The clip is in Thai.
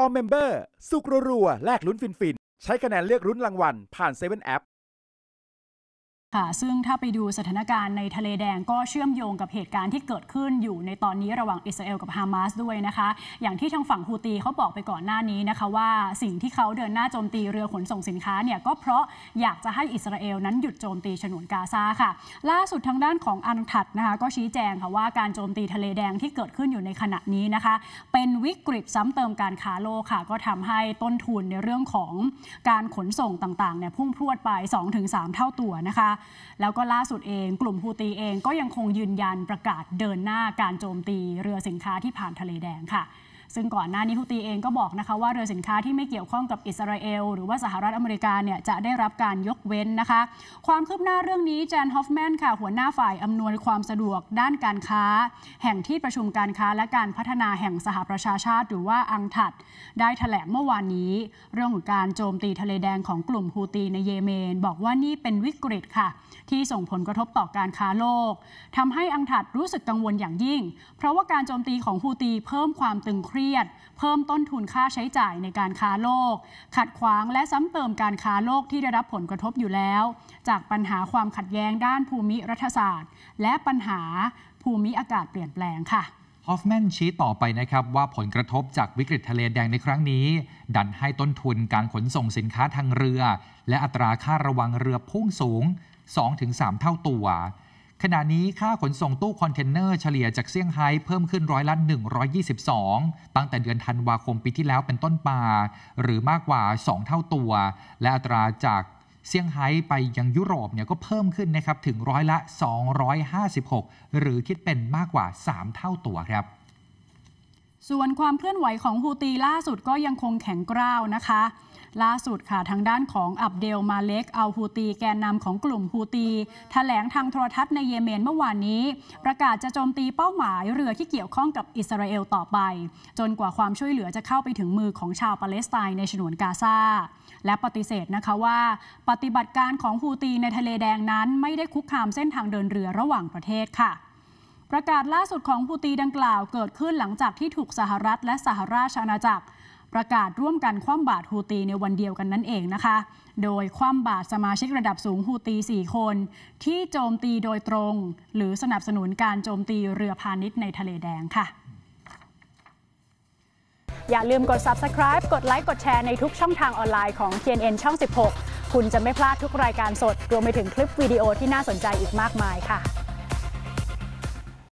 All Member สุกรัวๆแลกลุ้นฟินๆใช้คะแนนเลือกรุ้นรางวัล ผ่าน7 a p p ค่ะ ซึ่งถ้าไปดูสถานการณ์ในทะเลแดงก็เชื่อมโยงกับเหตุการณ์ที่เกิดขึ้นอยู่ในตอนนี้ระหว่างอิสราเอลกับฮามาสด้วยนะคะ อย่างที่ทางฝั่งฮูตีเขาบอกไปก่อนหน้านี้นะคะ ว่าสิ่งที่เขาเดินหน้าโจมตีเรือขนส่งสินค้าเนี่ยก็เพราะอยากจะให้อิสราเอลนั้นหยุดโจมตีฉนวนกาซาค่ะ ล่าสุดทางด้านของอันทัดนะคะ ก็ชี้แจงค่ะว่าการโจมตีทะเลแดงที่เกิดขึ้นอยู่ในขณะนี้นะคะ เป็นวิกฤตซ้ำเติมการค้าโลกค่ะ ก็ทำให้ต้นทุนในเรื่องของการขนส่งต่างๆเนี่ยพุ่งพรวดไป 2-3 เท่าตัวนะคะแล้วก็ล่าสุดเองกลุ่มฮูตีเองก็ยังคงยืนยันประกาศเดินหน้าการโจมตีเรือสินค้าที่ผ่านทะเลแดงค่ะซึ่งก่อนหน้านี้ฮูตีเองก็บอกนะคะว่า เรือสินค้าที่ไม่เกี่ยวข้องกับอิสราเอล หรือว่าสหรัฐอเมริกาเนี่ยจะได้รับการยกเว้นนะคะ ความคืบหน้าเรื่องนี้แจนฮอฟแมนค่ะหัวหน้าฝ่าย อำนวยความสะดวกด้านการค้า แห่งที่ประชุมการค้าและการพัฒนาแห่งสหประชาชาติหรือว่าอังถัด ได้ถแถลงเมื่อวานนี้ เรื่องของการโจมตีทะเลแดงของกลุ่มฮูตีในเยเมน บอกว่านี่เป็นวิกฤตค่ะที่ส่งผลกระทบต่อการค้าโลก ทำให้อังถัดรู้สึกกังวลอย่างยิ่ง เพราะว่าการโจมตีของฮูตีเพิ่มความตึงเครียดรียดเพิ่มต้นทุนค่าใช้จ่ายในการค้าโลก ขัดขวางและซ้ำเติมการค้าโลกที่ได้รับผลกระทบอยู่แล้ว จากปัญหาความขัดแย้งด้านภูมิรัฐศาสตร์ และปัญหาภูมิอากาศเปลี่ยนแปลงค่ะ ฮอฟแมนชี้ต่อไปนะครับว่าผลกระทบจากวิกฤตทะเลแดงในครั้งนี้ ดันให้ต้นทุนการขนส่งสินค้าทางเรือ และอัตราค่าระวังเรือพุ่งสูง2-3เท่าตัวขณะนี้ค่าขนส่งตู้คอนเทนเนอร์เฉลี่ยจากเซี่ยงไฮ้เพิ่มขึ้นร้อยละ 122 ตั้งแต่เดือนธันวาคมปีที่แล้วเป็นต้นมาหรือมากกว่า 2 เท่าตัว และอัตราจากเซี่ยงไฮ้ไปยังยุโรปเนี่ยก็เพิ่มขึ้นนะครับถึงร้อยละ 256 หรือคิดเป็นมากกว่า 3 เท่าตัวครับ ส่วนความเคลื่อนไหวของฮูตีล่าสุดก็ยังคงแข็งกร้าวนะคะล่าสุดค่ะทางด้านของอับเดลมาเล็กอัลฮูตีแกนนำของกลุ่มฮูตีถแถลงทางโทรทัศน์ในเยเมนเมื่อวานนี้ ประกาศจะโจมตีเป้าหมาย เรือที่เกี่ยวข้องกับอิสราเอลต่อไป จนกว่าความช่วยเหลือจะเข้าไปถึงมือของชาวปาเลสไตน์ในฉนวนกาซาและปฏิเสธนะคะว่า ปฏิบัติการของฮูตีในทะเลแดงนั้น ไม่ได้คุกคามเส้นทางเดินเรือระหว่างประเทศค่ะ ประกาศล่าสุดของฮูตีดังกล่าวเกิดขึ้นหลังจากที่ถูกสหรัฐและสหราชอาณาจักรประกาศร่วมกันคว่ำบาตรฮูตีในวันเดียวกันนั่นเองนะคะ โดยคว่ำบาตรสมาชิกระดับสูงฮูตี 4 คน ที่โจมตีโดยตรง หรือสนับสนุนการโจมตีเรือพาณิชย์ในทะเลแดงค่ะ อย่าลืมกด subscribe กดไลค์กดแชร์ในทุกช่องทางออนไลน์ของ TNN ช่อง 16 คุณจะไม่พลาดทุกรายการสดรวมไปถึงคลิปวิดีโอที่น่าสนใจอีกมากมายค่ะ